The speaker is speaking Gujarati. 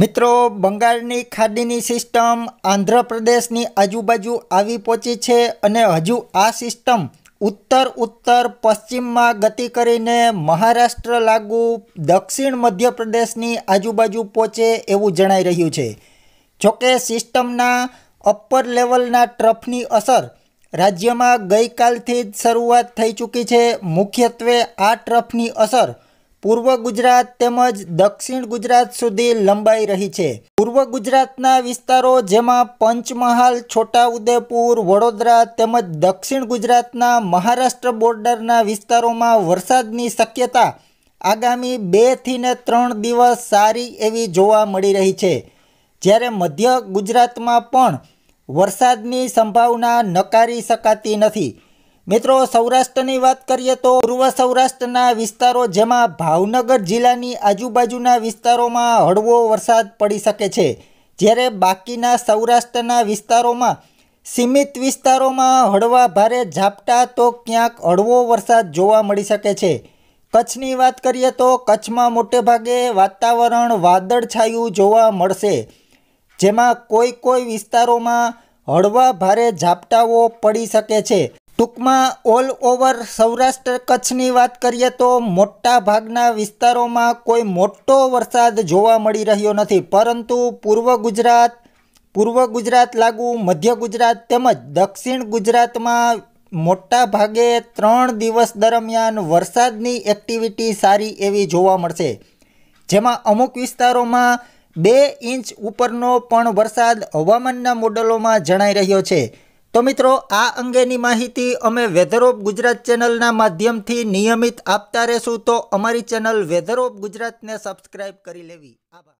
મિત્રો બંગાળની ખાડીની સિસ્ટમ આંધ્રપ્રદેશની આજુબાજુ આવી પહોંચી છે અને હજુ આ સિસ્ટમ ઉત્તર ઉત્તર પશ્ચિમમાં ગતિ કરીને મહારાષ્ટ્ર લાગુ દક્ષિણ મધ્યપ્રદેશની આજુબાજુ પહોંચે એવું જણાઈ રહ્યું છે જોકે સિસ્ટમના અપર લેવલના ટ્રફની અસર રાજ્યમાં ગઈકાલથી જ શરૂઆત થઈ ચૂકી છે મુખ્યત્વે આ ટ્રફની અસર પૂર્વ ગુજરાત તેમજ દક્ષિણ ગુજરાત સુધી લંબાઈ રહી છે પૂર્વ ગુજરાતના વિસ્તારો જેમાં પંચમહાલ છોટાઉદેપુર વડોદરા તેમજ દક્ષિણ ગુજરાતના મહારાષ્ટ્ર બોર્ડરના વિસ્તારોમાં વરસાદની શક્યતા આગામી બેથી ને ત્રણ દિવસ સારી એવી જોવા મળી રહી છે જ્યારે મધ્ય ગુજરાતમાં પણ વરસાદની સંભાવના નકારી શકાતી નથી મિત્રો સૌરાષ્ટ્રની વાત કરીએ તો પૂર્વ સૌરાષ્ટ્રના વિસ્તારો જેમાં ભાવનગર જિલ્લાની આજુબાજુના વિસ્તારોમાં હળવો વરસાદ પડી શકે છે જ્યારે બાકીના સૌરાષ્ટ્રના વિસ્તારોમાં સીમિત વિસ્તારોમાં હળવા ભારે ઝાપટા તો ક્યાંક હળવો વરસાદ જોવા મળી શકે છે કચ્છની વાત કરીએ તો કચ્છમાં મોટેભાગે વાતાવરણ વાદળછાયું જોવા મળશે જેમાં કોઈ કોઈ વિસ્તારોમાં હળવા ભારે ઝાપટાઓ પડી શકે છે ટૂંકમાં ઓલ ઓવર સૌરાષ્ટ્ર કચ્છની વાત કરીએ તો મોટા ભાગના વિસ્તારોમાં કોઈ મોટો વરસાદ જોવા મળી રહ્યો નથી પરંતુ પૂર્વ ગુજરાત પૂર્વ ગુજરાત લાગુ મધ્ય ગુજરાત તેમજ દક્ષિણ ગુજરાતમાં મોટા ભાગે ત્રણ દિવસ દરમિયાન વરસાદની એક્ટિવિટી સારી એવી જોવા મળશે જેમાં અમુક વિસ્તારોમાં બે ઇંચ ઉપરનો પણ વરસાદ હવામાનના મોડલોમાં જણાઈ રહ્યો છે તો મિત્રો આ અંગેની માહિતી અમે વેધર ઓફ ગુજરાત ચેનલના માધ્યમથી નિયમિત આપતા રહેશું તો અમારી ચેનલ વેધર ઓફ ગુજરાતને સબસ્ક્રાઈબ કરી લેવી આભાર